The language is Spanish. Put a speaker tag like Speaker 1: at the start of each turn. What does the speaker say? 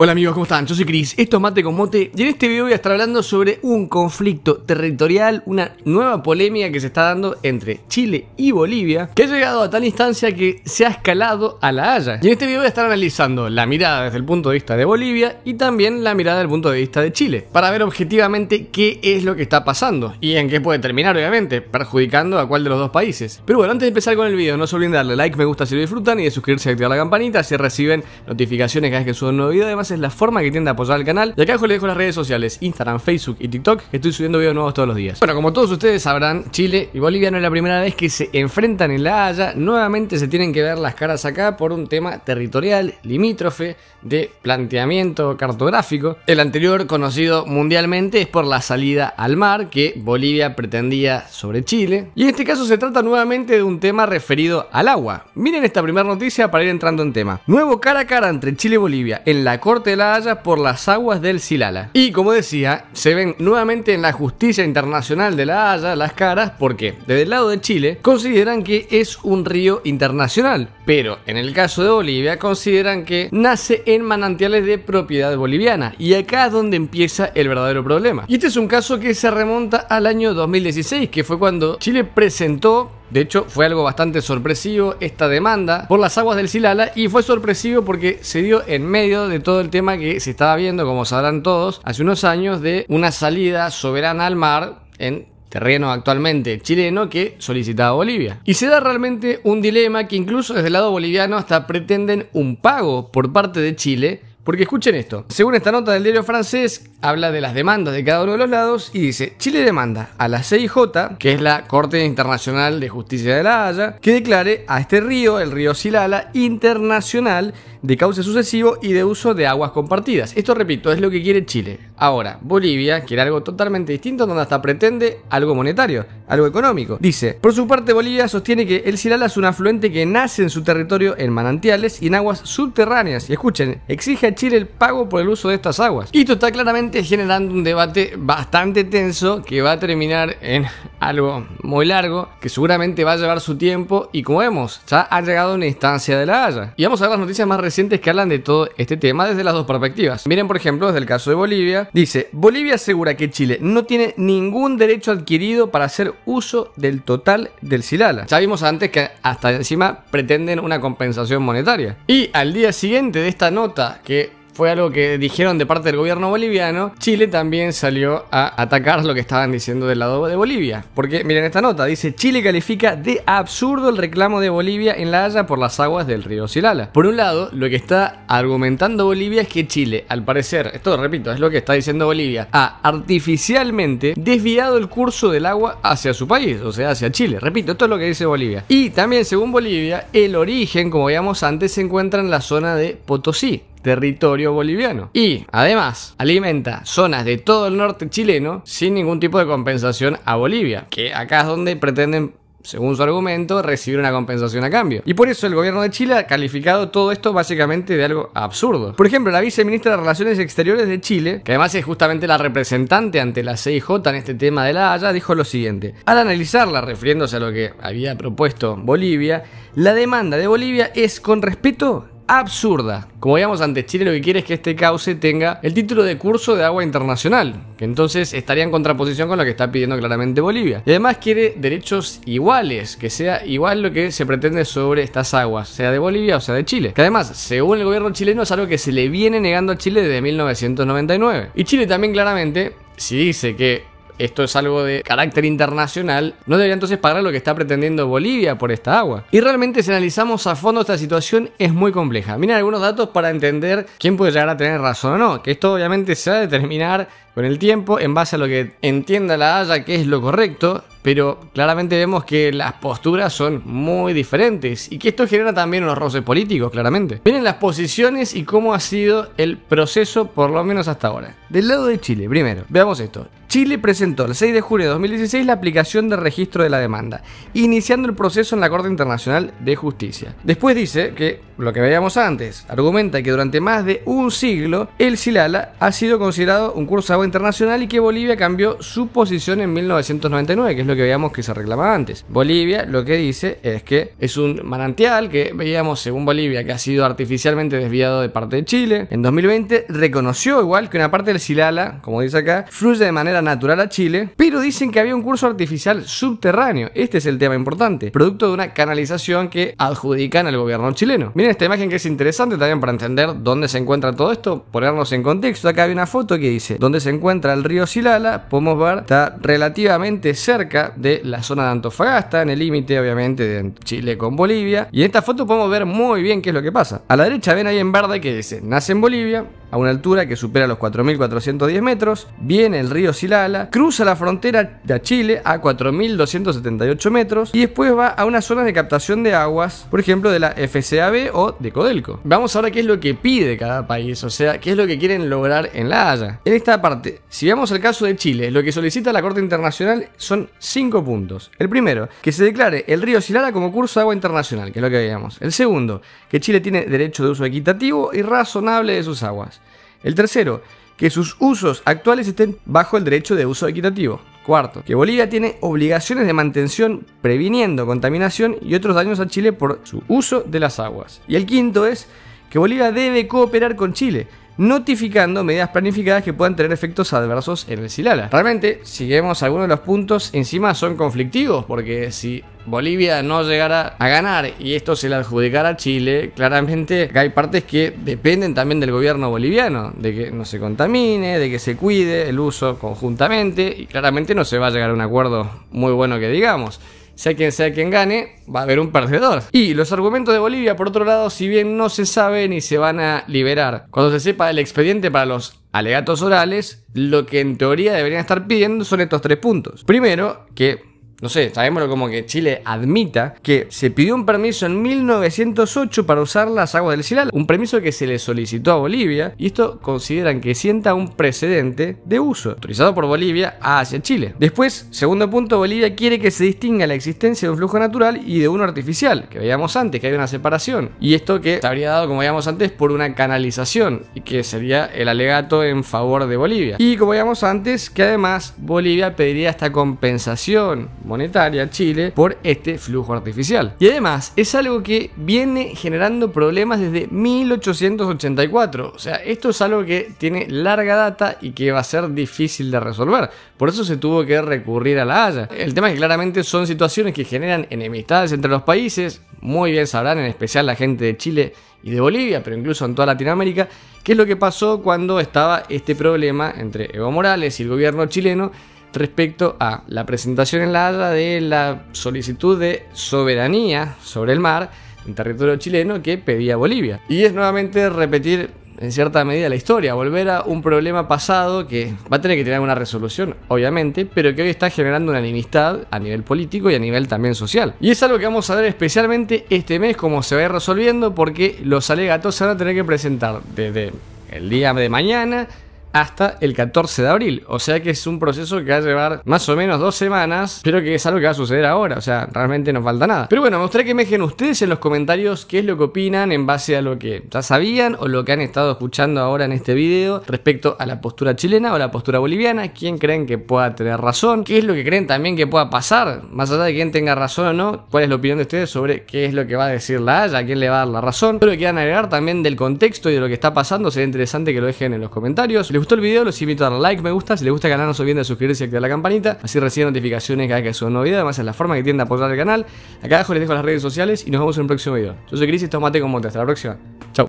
Speaker 1: Hola amigos, ¿cómo están? Yo soy Cris, esto es Mate con Mote y en este video voy a estar hablando sobre un conflicto territorial, una nueva polémica que se está dando entre Chile y Bolivia, que ha llegado a tal instancia que se ha escalado a La Haya. Y en este video voy a estar analizando la mirada desde el punto de vista de Bolivia y también la mirada desde el punto de vista de Chile, para ver objetivamente qué es lo que está pasando y en qué puede terminar, obviamente, perjudicando a cuál de los dos países. Pero bueno, antes de empezar con el video, no se olviden darle like, me gusta si lo disfrutan y de suscribirse y activar la campanita si reciben notificaciones cada vez que subo un nuevo video. Además, es la forma que tiende a apoyar al canal. Y acá abajo les dejo las redes sociales, Instagram, Facebook y TikTok, estoy subiendo videos nuevos todos los días. Bueno, como todos ustedes sabrán, Chile y Bolivia no es la primera vez que se enfrentan en La Haya. Nuevamente se tienen que ver las caras acá por un tema territorial, limítrofe, de planteamiento cartográfico. El anterior, conocido mundialmente, es por la salida al mar que Bolivia pretendía sobre Chile. Y en este caso se trata nuevamente de un tema referido al agua. Miren esta primera noticia para ir entrando en tema. Nuevo cara a cara entre Chile y Bolivia en la corte de la Haya por las aguas del Silala. Y como decía, se ven nuevamente en la justicia internacional de la Haya las caras porque desde el lado de Chile consideran que es un río internacional, pero en el caso de Bolivia consideran que nace en manantiales de propiedad boliviana. Y acá es donde empieza el verdadero problema. Y este es un caso que se remonta al año 2016, que fue cuando Chile presentó de hecho, fue algo bastante sorpresivo esta demanda por las aguas del Silala y fue sorpresivo porque se dio en medio de todo el tema que se estaba viendo, como sabrán todos, hace unos años de una salida soberana al mar en terreno actualmente chileno que solicitaba Bolivia. Y se da realmente un dilema que incluso desde el lado boliviano hasta pretenden un pago por parte de Chile porque escuchen esto. Según esta nota del diario francés, habla de las demandas de cada uno de los lados y dice, Chile demanda a la CIJ, que es la Corte Internacional de Justicia de la Haya, que declare a este río, el río Silala, internacional de cauce sucesivo y de uso de aguas compartidas. Esto, repito, es lo que quiere Chile. Ahora, Bolivia quiere algo totalmente distinto, donde hasta pretende algo monetario algo económico. Dice, por su parte Bolivia sostiene que el Silala es un afluente que nace en su territorio en manantiales y en aguas subterráneas. Y escuchen, exige a Chile el pago por el uso de estas aguas. Y esto está claramente generando un debate bastante tenso que va a terminar en algo muy largo que seguramente va a llevar su tiempo y como vemos, ya ha llegado una instancia de la Haya. Y vamos a ver las noticias más recientes que hablan de todo este tema desde las dos perspectivas. Miren por ejemplo desde el caso de Bolivia, dice, Bolivia asegura que Chile no tiene ningún derecho adquirido para ser uso del total del Silala. Ya vimos antes que hasta encima pretenden una compensación monetaria. Y al día siguiente de esta nota, que fue algo que dijeron de parte del gobierno boliviano, Chile también salió a atacar lo que estaban diciendo del lado de Bolivia. Porque miren esta nota, dice Chile califica de absurdo el reclamo de Bolivia en La Haya por las aguas del río Silala. Por un lado, lo que está argumentando Bolivia es que Chile, al parecer, esto repito, es lo que está diciendo Bolivia, ha artificialmente desviado el curso del agua hacia su país, o sea, hacia Chile. Repito, esto es lo que dice Bolivia. Y también, según Bolivia, el origen, como veíamos antes, se encuentra en la zona de Potosí, territorio boliviano. Y además alimenta zonas de todo el norte chileno sin ningún tipo de compensación a Bolivia, que acá es donde pretenden según su argumento, recibir una compensación a cambio. Y por eso el gobierno de Chile ha calificado todo esto básicamente de algo absurdo. Por ejemplo, la viceministra de Relaciones Exteriores de Chile, que además es justamente la representante ante la CIJ en este tema de la Haya, dijo lo siguiente. Al analizarla, refiriéndose a lo que había propuesto Bolivia, la demanda de Bolivia es con respeto absurda. Como veíamos antes, Chile lo que quiere es que este cauce tenga el título de curso de agua internacional, que entonces estaría en contraposición con lo que está pidiendo claramente Bolivia. Y además quiere derechos iguales, que sea igual lo que se pretende sobre estas aguas, sea de Bolivia o sea de Chile. Que además, según el gobierno chileno, es algo que se le viene negando a Chile desde 1999. Y Chile también claramente, si dice que esto es algo de carácter internacional, no debería entonces pagar lo que está pretendiendo Bolivia por esta agua. Y realmente si analizamos a fondo esta situación es muy compleja. Miren algunos datos para entender quién puede llegar a tener razón o no, que esto obviamente se va a determinar con el tiempo en base a lo que entienda la Haya que es lo correcto, pero claramente vemos que las posturas son muy diferentes y que esto genera también unos roces políticos, claramente. Miren las posiciones y cómo ha sido el proceso, por lo menos hasta ahora. Del lado de Chile, primero, veamos esto. Chile presentó el 6 de junio de 2016 la aplicación de registro de la demanda, iniciando el proceso en la Corte Internacional de Justicia. Después dice que, lo que veíamos antes, argumenta que durante más de un siglo el Silala ha sido considerado un curso agua internacional y que Bolivia cambió su posición en 1999, que es lo que veíamos que se reclamaba antes. Bolivia lo que dice es que es un manantial que veíamos, según Bolivia, que ha sido artificialmente desviado de parte de Chile. En 2020 reconoció igual que una parte del Silala, como dice acá, fluye de manera natural a Chile, pero dicen que había un curso artificial subterráneo. Este es el tema importante, producto de una canalización que adjudican al gobierno chileno. Miren esta imagen que es interesante también para entender dónde se encuentra todo esto, ponernos en contexto. Acá hay una foto que dice, dónde se encuentra el río Silala, podemos ver, está relativamente cerca de la zona de Antofagasta, en el límite obviamente de Chile con Bolivia. Y en esta foto podemos ver muy bien qué es lo que pasa. A la derecha ven ahí en verde que dice, nace en Bolivia, a una altura que supera los 4.410 metros, viene el río Silala, cruza la frontera de Chile a 4.278 metros y después va a una zona de captación de aguas, por ejemplo de la FCAB o de Codelco. Vamos ahora ver qué es lo que pide cada país, o sea, qué es lo que quieren lograr en La Haya. En esta parte, si vemos el caso de Chile, lo que solicita la Corte Internacional son 5 puntos. El primero, que se declare el río Silala como curso de agua internacional, que es lo que veíamos. El segundo, que Chile tiene derecho de uso equitativo y razonable de sus aguas. El tercero, que sus usos actuales estén bajo el derecho de uso equitativo. Cuarto, que Bolivia tiene obligaciones de mantención previniendo contaminación y otros daños a Chile por su uso de las aguas. Y el quinto es que Bolivia debe cooperar con Chile, notificando medidas planificadas que puedan tener efectos adversos en el Silala. Realmente, si vemos algunos de los puntos, encima son conflictivos, porque si Bolivia no llegara a ganar y esto se le adjudicara a Chile, claramente hay partes que dependen también del gobierno boliviano, de que no se contamine, de que se cuide el uso conjuntamente, y claramente no se va a llegar a un acuerdo muy bueno que digamos sea quien sea quien gane, va a haber un perdedor. Y los argumentos de Bolivia, por otro lado, si bien no se sabe ni se van a liberar, cuando se sepa el expediente para los alegatos orales, lo que en teoría deberían estar pidiendo son estos tres puntos. Primero, que no sé, sabemos como que Chile admita que se pidió un permiso en 1908 para usar las aguas del Silal, un permiso que se le solicitó a Bolivia y esto consideran que sienta un precedente de uso autorizado por Bolivia hacia Chile. Después, segundo punto, Bolivia quiere que se distinga la existencia de un flujo natural y de uno artificial, que veíamos antes, que hay una separación. Y esto que se habría dado, como veíamos antes, por una canalización y que sería el alegato en favor de Bolivia. Y como veíamos antes, que además Bolivia pediría esta compensación monetaria Chile por este flujo artificial. Y además es algo que viene generando problemas desde 1884. O sea, esto es algo que tiene larga data y que va a ser difícil de resolver. Por eso se tuvo que recurrir a la Haya. El tema es que claramente son situaciones que generan enemistades entre los países. Muy bien sabrán, en especial la gente de Chile y de Bolivia, pero incluso en toda Latinoamérica, qué es lo que pasó cuando estaba este problema entre Evo Morales y el gobierno chileno respecto a la presentación en la ADA de la solicitud de soberanía sobre el mar en territorio chileno que pedía Bolivia. Y es nuevamente repetir en cierta medida la historia, volver a un problema pasado que va a tener que tener una resolución, obviamente, pero que hoy está generando una enemistad a nivel político y a nivel también social. Y es algo que vamos a ver especialmente este mes cómo se va a ir resolviendo porque los alegatos se van a tener que presentar desde el día de mañana hasta el 14 de abril. O sea que es un proceso que va a llevar más o menos dos semanas, pero que es algo que va a suceder ahora. O sea, realmente no falta nada. Pero bueno, me gustaría que me dejen ustedes en los comentarios qué es lo que opinan en base a lo que ya sabían o lo que han estado escuchando ahora en este video respecto a la postura chilena o la postura boliviana. ¿Quién creen que pueda tener razón? ¿Qué es lo que creen también que pueda pasar? Más allá de quién tenga razón o no, ¿cuál es la opinión de ustedes sobre qué es lo que va a decir la Haya? ¿Quién le va a dar la razón? Pero que quieran agregar también del contexto y de lo que está pasando, sería interesante que lo dejen en los comentarios les gustó el video, los invito a dar like, me gusta. Si les gusta el canal, no se olviden de suscribirse y activar la campanita. Así reciben notificaciones cada vez que subo video, Además, es la forma que tienen de apoyar el canal. Acá abajo les dejo las redes sociales y nos vemos en un próximo video. Yo soy Cris y esto es Mate con Monte. Hasta la próxima. Chao.